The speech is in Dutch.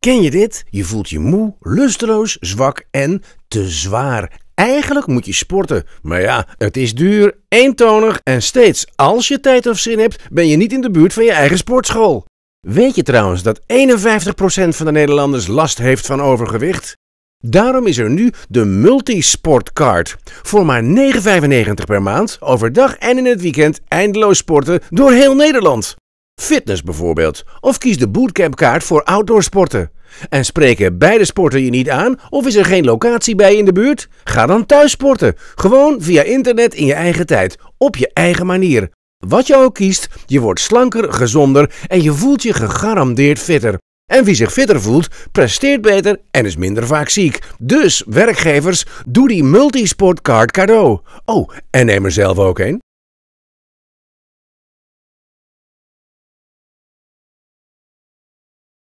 Ken je dit? Je voelt je moe, lusteloos, zwak en te zwaar. Eigenlijk moet je sporten, maar ja, het is duur, eentonig en steeds als je tijd of zin hebt, ben je niet in de buurt van je eigen sportschool. Weet je trouwens dat 51% van de Nederlanders last heeft van overgewicht? Daarom is er nu de Multisportcard. Voor maar 9,95 per maand, overdag en in het weekend eindeloos sporten door heel Nederland. Fitness bijvoorbeeld. Of kies de bootcampkaart voor outdoorsporten. En spreken beide sporten je niet aan of is er geen locatie bij in de buurt? Ga dan thuis sporten. Gewoon via internet in je eigen tijd. Op je eigen manier. Wat je ook kiest, je wordt slanker, gezonder en je voelt je gegarandeerd fitter. En wie zich fitter voelt, presteert beter en is minder vaak ziek. Dus werkgevers, doe die multisportcard cadeau. Oh, en neem er zelf ook een.